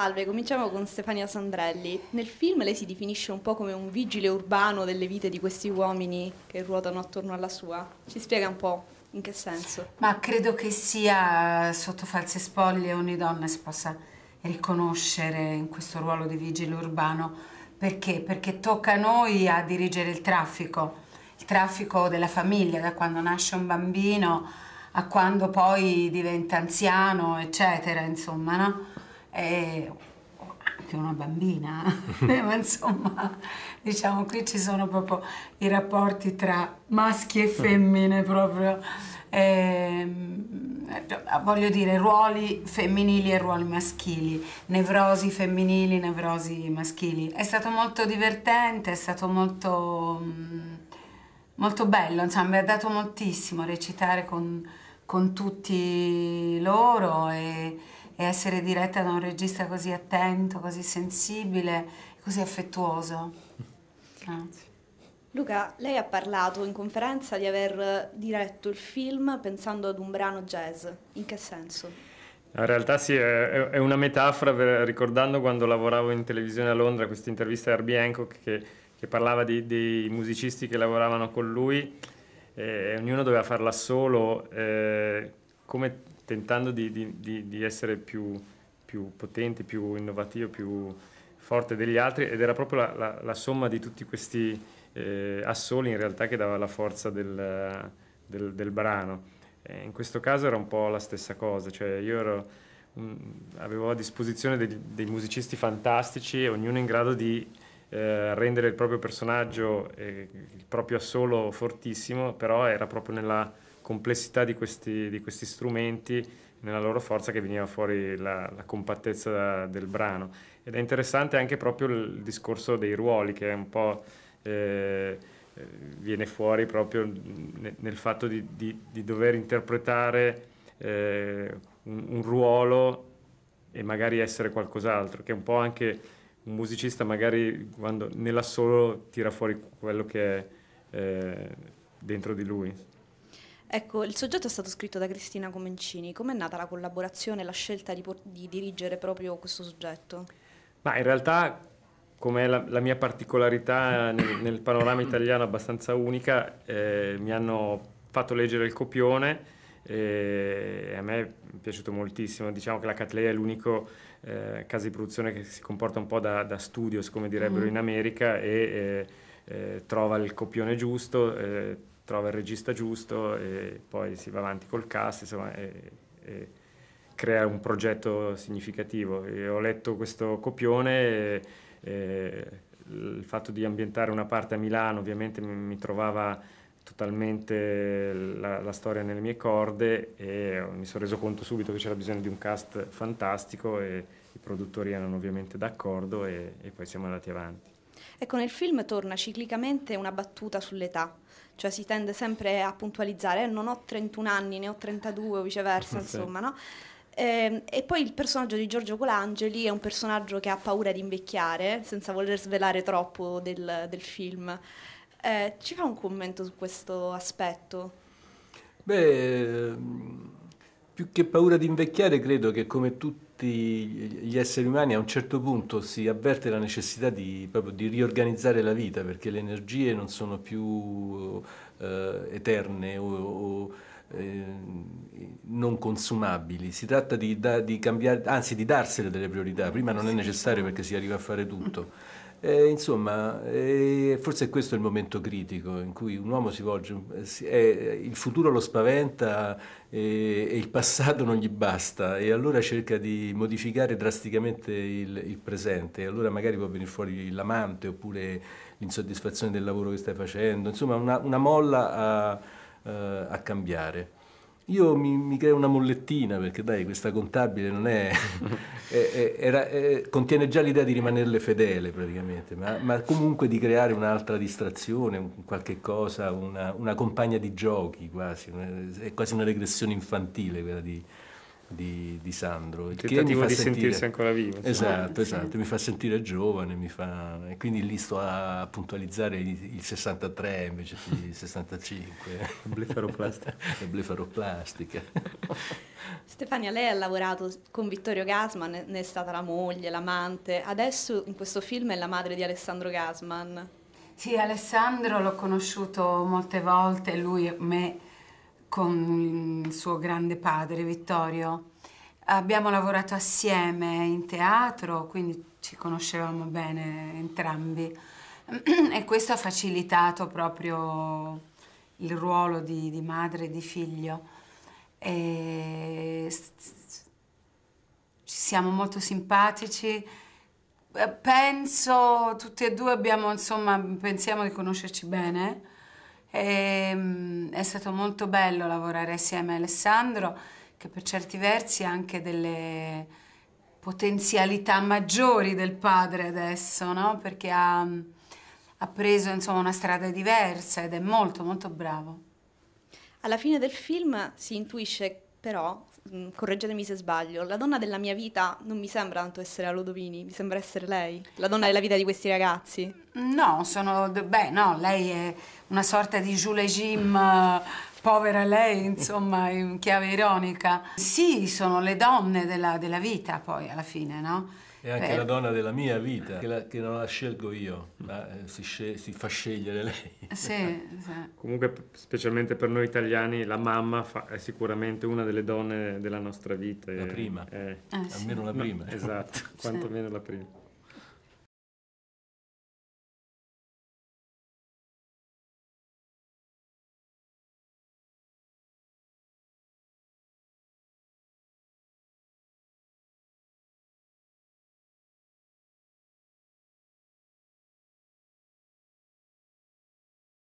Salve, cominciamo con Stefania Sandrelli. Nel film lei si definisce un po' come un vigile urbano delle vite di questi uomini che ruotano attorno alla sua. Ci spiega un po' in che senso? Ma credo che sia sotto false spoglie ogni donna si possa riconoscere in questo ruolo di vigile urbano. Perché? Perché tocca a noi a dirigere il traffico, il traffico della famiglia, da quando nasce un bambino a quando poi diventa anziano, eccetera, insomma, no? e anche una bambina, eh, ma insomma, diciamo qui ci sono proprio i rapporti tra maschi e femmine proprio, ehm, eh, voglio dire ruoli femminili e ruoli maschili, nevrosi femminili, nevrosi maschili. È stato molto divertente, è stato molto, mm, molto bello, insomma mi ha dato moltissimo recitare con, con tutti loro e, e essere diretta da un regista così attento, così sensibile, così affettuoso. Grazie. Ah. Luca, lei ha parlato in conferenza di aver diretto il film pensando ad un brano jazz. In che senso? In realtà sì, è una metafora, per, ricordando quando lavoravo in televisione a Londra, questa intervista di Herbie Hancock che, che parlava di, dei musicisti che lavoravano con lui, e ognuno doveva farla solo, eh, come tentando di, di, di essere più, più, potente, più innovativo, più forte degli altri ed era proprio la, la, la somma di tutti questi eh, assoli in realtà che dava la forza del, del, del brano. E in questo caso era un po' la stessa cosa, cioè io ero, un, avevo a disposizione dei, dei, musicisti fantastici, ognuno in grado di eh, rendere il proprio personaggio, eh, il proprio assolo fortissimo, però era proprio nella complessità di questi, di questi strumenti nella loro forza che veniva fuori la, la, compattezza del brano. Ed è interessante anche proprio il discorso dei ruoli che è un po'... Eh, eh viene fuori proprio nel fatto di, di, di dover interpretare eh, un, un, ruolo e magari essere qualcos'altro, che un po' anche un musicista magari quando nella solo tira fuori quello che è eh, dentro di lui. Ecco, il soggetto è stato scritto da Cristina Comencini. Com'è nata la collaborazione la scelta di, por- di, dirigere proprio questo soggetto? Ma in realtà, come la, la mia particolarità nel, nel, panorama italiano abbastanza unica, eh, mi hanno fatto leggere il copione e eh, a me è piaciuto moltissimo. Diciamo che la Catlea è l'unico eh, casa di produzione che si comporta un po' da, da studios, come direbbero mm. in America, e eh, eh, trova il copione giusto, eh, trova il regista giusto e poi si va avanti col cast, insomma, e, e crea un progetto significativo. E ho letto questo copione, e, e il fatto di ambientare una parte a Milano ovviamente mi, mi trovava totalmente la, la, storia nelle mie corde e mi sono reso conto subito che c'era bisogno di un cast fantastico e i produttori erano ovviamente d'accordo e, e poi siamo andati avanti. Ecco, nel film torna ciclicamente una battuta sull'età, cioè si tende sempre a puntualizzare, eh, non ho 31 anni, ne ho 32 o viceversa, insomma, no? E, ehm, e poi il personaggio di Giorgio Colangeli è un personaggio che ha paura di invecchiare, senza voler svelare troppo del, del film. Eh, ci fa un commento su questo aspetto? Beh, più che paura di invecchiare, credo che come tutti tutti gli esseri umani a un certo punto si avverte la necessità di, di riorganizzare la vita perché le energie non sono più eh, eterne o, o eh, non consumabili, si tratta di, da, di, cambiare, anzi di darsene delle priorità, prima non è necessario perché si arriva a fare tutto. Eh, insomma, eh, forse questo è il momento critico in cui un uomo si volge, eh, eh il futuro lo spaventa e il passato non gli basta e allora cerca di modificare drasticamente il, il presente e allora magari può venire fuori l'amante oppure l'insoddisfazione del lavoro che stai facendo, insomma una, una molla a eh, a cambiare. Io mi, mi, creo una mollettina perché dai, questa contabile non è, è, è, era, è contiene già l'idea di rimanerle fedele praticamente, ma, ma comunque di creare un'altra distrazione, un, qualche cosa, una, una, compagna di giochi quasi, è quasi una regressione infantile quella di, di, di Sandro. Il tentativo di sentire... sentirsi ancora vivo. Esatto, esatto, mi fa sentire giovane, mi fa... e quindi lì sto a puntualizzare il, 63 invece di 65. blefaroplastica. La blefaroplastica. Stefania, lei ha lavorato con Vittorio Gasman, ne è stata la moglie, l'amante, adesso in questo film è la madre di Alessandro Gasman. Sì, Alessandro l'ho conosciuto molte volte, lui me con il suo grande padre Vittorio. Abbiamo lavorato assieme in teatro, quindi ci conoscevamo bene entrambi e questo ha facilitato proprio il ruolo di, di madre e di figlio. E ci siamo molto simpatici. Penso, tutti e due abbiamo, insomma, pensiamo di conoscerci bene e, mm, è stato molto bello lavorare assieme a Alessandro, che per certi versi ha anche delle potenzialità maggiori del padre adesso, no? perché ha, mm, ha preso insomma, una strada diversa ed è molto molto bravo. Alla fine del film si intuisce però Mm, correggetemi se sbaglio, la donna della mia vita non mi sembra tanto essere la Lodovini, mi sembra essere lei, la donna della vita di questi ragazzi. No, sono, beh, no, lei è una sorta di Jules Jim povera lei, insomma, in chiave ironica. Sì, sono le donne della, della vita poi alla fine, no? E anche Beh. la eh. donna della mia vita, che, la, che non la scelgo io, ma eh, si, si, fa scegliere lei. Eh, sì, sì. Comunque, specialmente per noi italiani, la mamma è sicuramente una delle donne della nostra vita. La prima, eh, almeno sì. la prima. esatto, quantomeno la prima.